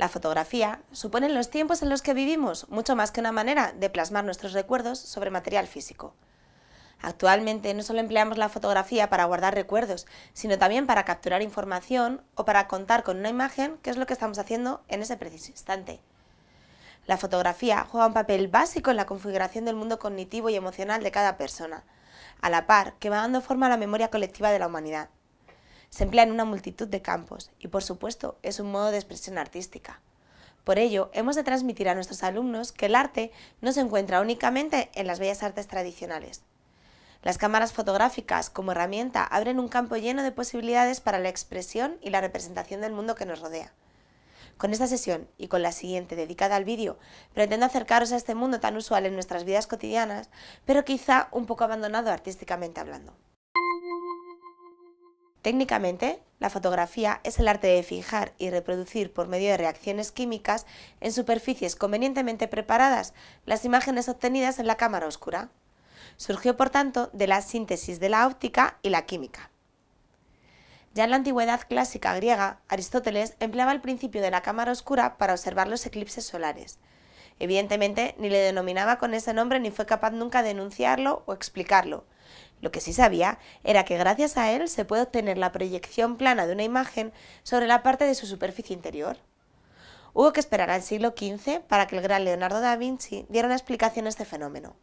La fotografía supone los tiempos en los que vivimos mucho más que una manera de plasmar nuestros recuerdos sobre material físico. Actualmente no solo empleamos la fotografía para guardar recuerdos, sino también para capturar información o para contar con una imagen, que es lo que estamos haciendo en ese preciso instante. La fotografía juega un papel básico en la configuración del mundo cognitivo y emocional de cada persona, a la par que va dando forma a la memoria colectiva de la humanidad se emplea en una multitud de campos y, por supuesto, es un modo de expresión artística. Por ello, hemos de transmitir a nuestros alumnos que el arte no se encuentra únicamente en las bellas artes tradicionales. Las cámaras fotográficas como herramienta abren un campo lleno de posibilidades para la expresión y la representación del mundo que nos rodea. Con esta sesión y con la siguiente dedicada al vídeo, pretendo acercaros a este mundo tan usual en nuestras vidas cotidianas, pero quizá un poco abandonado artísticamente hablando. Técnicamente, la fotografía es el arte de fijar y reproducir por medio de reacciones químicas en superficies convenientemente preparadas las imágenes obtenidas en la cámara oscura. Surgió, por tanto, de la síntesis de la óptica y la química. Ya en la antigüedad clásica griega, Aristóteles empleaba el principio de la cámara oscura para observar los eclipses solares. Evidentemente, ni le denominaba con ese nombre ni fue capaz nunca de enunciarlo o explicarlo. Lo que sí sabía era que gracias a él se puede obtener la proyección plana de una imagen sobre la parte de su superficie interior. Hubo que esperar al siglo XV para que el gran Leonardo da Vinci diera una explicación a este fenómeno.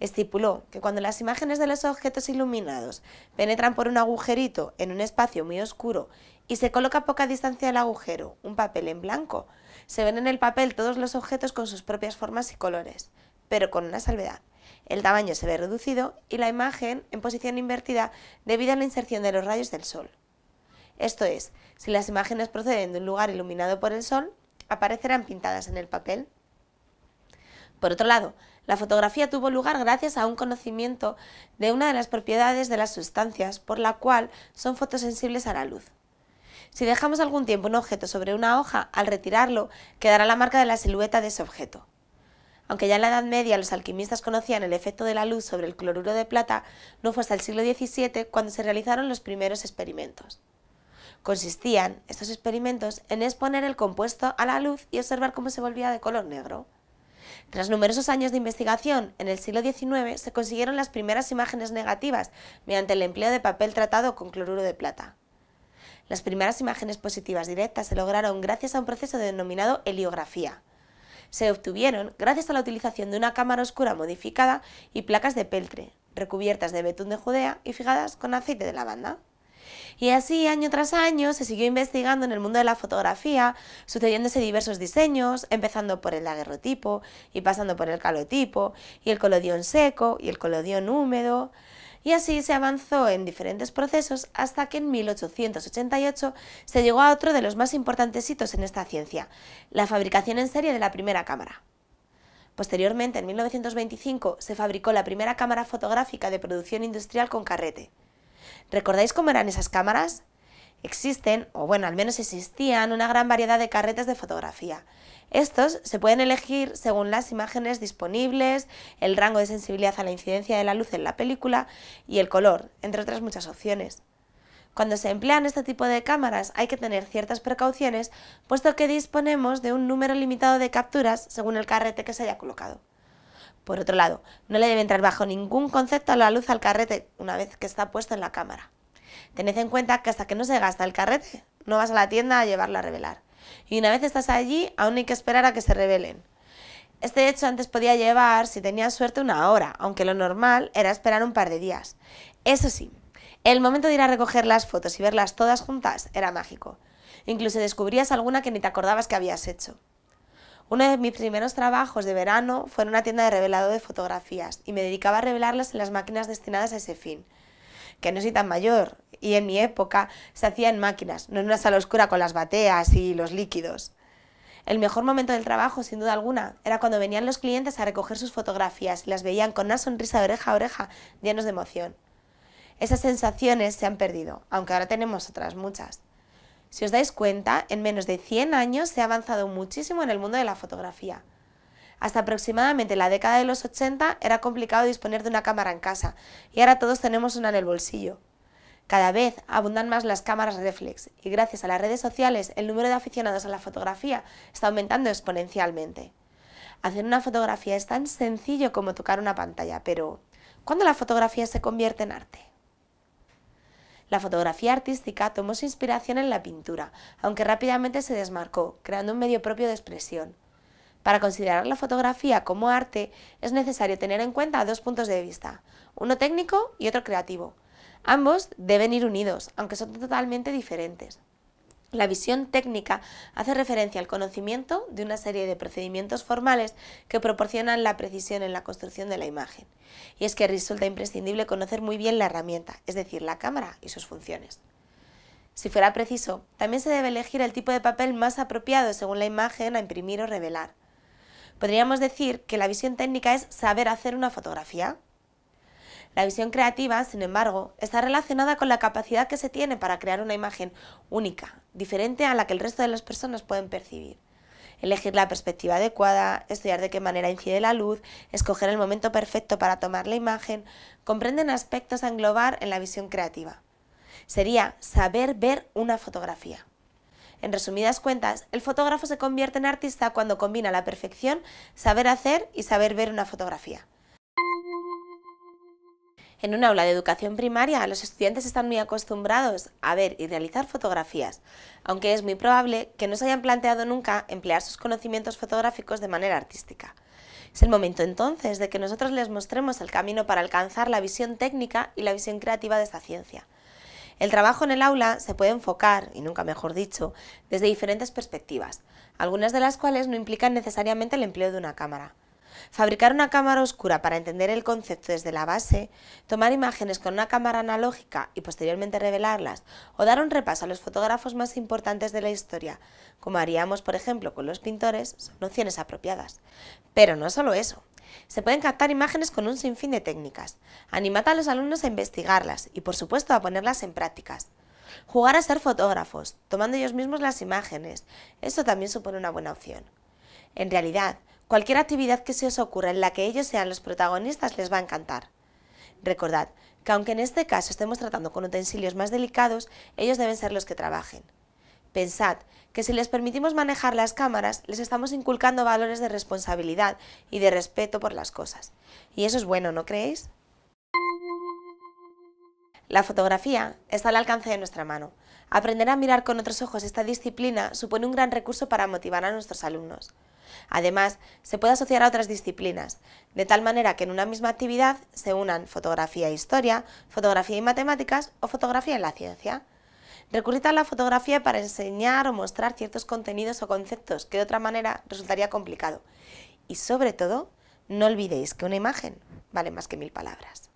Estipuló que cuando las imágenes de los objetos iluminados penetran por un agujerito en un espacio muy oscuro y se coloca a poca distancia del agujero un papel en blanco, se ven en el papel todos los objetos con sus propias formas y colores, pero con una salvedad el tamaño se ve reducido y la imagen en posición invertida debido a la inserción de los rayos del sol. Esto es, si las imágenes proceden de un lugar iluminado por el sol, aparecerán pintadas en el papel. Por otro lado, la fotografía tuvo lugar gracias a un conocimiento de una de las propiedades de las sustancias por la cual son fotosensibles a la luz. Si dejamos algún tiempo un objeto sobre una hoja, al retirarlo quedará la marca de la silueta de ese objeto. Aunque ya en la Edad Media los alquimistas conocían el efecto de la luz sobre el cloruro de plata, no fue hasta el siglo XVII cuando se realizaron los primeros experimentos. Consistían estos experimentos en exponer el compuesto a la luz y observar cómo se volvía de color negro. Tras numerosos años de investigación, en el siglo XIX se consiguieron las primeras imágenes negativas mediante el empleo de papel tratado con cloruro de plata. Las primeras imágenes positivas directas se lograron gracias a un proceso denominado heliografía se obtuvieron gracias a la utilización de una cámara oscura modificada y placas de peltre, recubiertas de betún de Judea y fijadas con aceite de lavanda. Y así, año tras año, se siguió investigando en el mundo de la fotografía, sucediéndose diversos diseños, empezando por el aguerrotipo y pasando por el calotipo, y el colodión seco y el colodión húmedo, y así se avanzó en diferentes procesos hasta que en 1888 se llegó a otro de los más importantes hitos en esta ciencia, la fabricación en serie de la primera cámara. Posteriormente, en 1925, se fabricó la primera cámara fotográfica de producción industrial con carrete. ¿Recordáis cómo eran esas cámaras? Existen, o bueno, al menos existían, una gran variedad de carretes de fotografía. Estos se pueden elegir según las imágenes disponibles, el rango de sensibilidad a la incidencia de la luz en la película y el color, entre otras muchas opciones. Cuando se emplean este tipo de cámaras hay que tener ciertas precauciones, puesto que disponemos de un número limitado de capturas según el carrete que se haya colocado. Por otro lado, no le debe entrar bajo ningún concepto la luz al carrete una vez que está puesto en la cámara. Tened en cuenta que hasta que no se gasta el carrete, no vas a la tienda a llevarlo a revelar. Y una vez estás allí, aún hay que esperar a que se revelen. Este hecho antes podía llevar, si tenías suerte, una hora, aunque lo normal era esperar un par de días. Eso sí, el momento de ir a recoger las fotos y verlas todas juntas era mágico. Incluso descubrías alguna que ni te acordabas que habías hecho. Uno de mis primeros trabajos de verano fue en una tienda de revelado de fotografías y me dedicaba a revelarlas en las máquinas destinadas a ese fin que no soy tan mayor, y en mi época se hacía en máquinas, no en una sala oscura con las bateas y los líquidos. El mejor momento del trabajo, sin duda alguna, era cuando venían los clientes a recoger sus fotografías y las veían con una sonrisa de oreja a oreja, llenos de emoción. Esas sensaciones se han perdido, aunque ahora tenemos otras muchas. Si os dais cuenta, en menos de 100 años se ha avanzado muchísimo en el mundo de la fotografía. Hasta aproximadamente la década de los 80 era complicado disponer de una cámara en casa y ahora todos tenemos una en el bolsillo. Cada vez abundan más las cámaras reflex y gracias a las redes sociales el número de aficionados a la fotografía está aumentando exponencialmente. Hacer una fotografía es tan sencillo como tocar una pantalla, pero ¿cuándo la fotografía se convierte en arte? La fotografía artística tomó su inspiración en la pintura, aunque rápidamente se desmarcó, creando un medio propio de expresión. Para considerar la fotografía como arte es necesario tener en cuenta dos puntos de vista, uno técnico y otro creativo. Ambos deben ir unidos, aunque son totalmente diferentes. La visión técnica hace referencia al conocimiento de una serie de procedimientos formales que proporcionan la precisión en la construcción de la imagen. Y es que resulta imprescindible conocer muy bien la herramienta, es decir, la cámara y sus funciones. Si fuera preciso, también se debe elegir el tipo de papel más apropiado según la imagen a imprimir o revelar. Podríamos decir que la visión técnica es saber hacer una fotografía. La visión creativa, sin embargo, está relacionada con la capacidad que se tiene para crear una imagen única, diferente a la que el resto de las personas pueden percibir. Elegir la perspectiva adecuada, estudiar de qué manera incide la luz, escoger el momento perfecto para tomar la imagen, comprenden aspectos a englobar en la visión creativa. Sería saber ver una fotografía. En resumidas cuentas, el fotógrafo se convierte en artista cuando combina la perfección saber hacer y saber ver una fotografía. En un aula de educación primaria, los estudiantes están muy acostumbrados a ver y realizar fotografías, aunque es muy probable que no se hayan planteado nunca emplear sus conocimientos fotográficos de manera artística. Es el momento entonces de que nosotros les mostremos el camino para alcanzar la visión técnica y la visión creativa de esta ciencia. El trabajo en el aula se puede enfocar, y nunca mejor dicho, desde diferentes perspectivas, algunas de las cuales no implican necesariamente el empleo de una cámara. Fabricar una cámara oscura para entender el concepto desde la base, tomar imágenes con una cámara analógica y posteriormente revelarlas, o dar un repaso a los fotógrafos más importantes de la historia, como haríamos por ejemplo con los pintores, son opciones apropiadas. Pero no solo eso. Se pueden captar imágenes con un sinfín de técnicas. Animad a los alumnos a investigarlas y, por supuesto, a ponerlas en prácticas. Jugar a ser fotógrafos, tomando ellos mismos las imágenes. eso también supone una buena opción. En realidad, cualquier actividad que se os ocurra en la que ellos sean los protagonistas les va a encantar. Recordad que aunque en este caso estemos tratando con utensilios más delicados, ellos deben ser los que trabajen. Pensad que si les permitimos manejar las cámaras, les estamos inculcando valores de responsabilidad y de respeto por las cosas. Y eso es bueno, ¿no creéis? La fotografía está al alcance de nuestra mano. Aprender a mirar con otros ojos esta disciplina supone un gran recurso para motivar a nuestros alumnos. Además, se puede asociar a otras disciplinas, de tal manera que en una misma actividad se unan fotografía e historia, fotografía y matemáticas o fotografía en la ciencia. Recurrir a la fotografía para enseñar o mostrar ciertos contenidos o conceptos que de otra manera resultaría complicado. Y sobre todo, no olvidéis que una imagen vale más que mil palabras.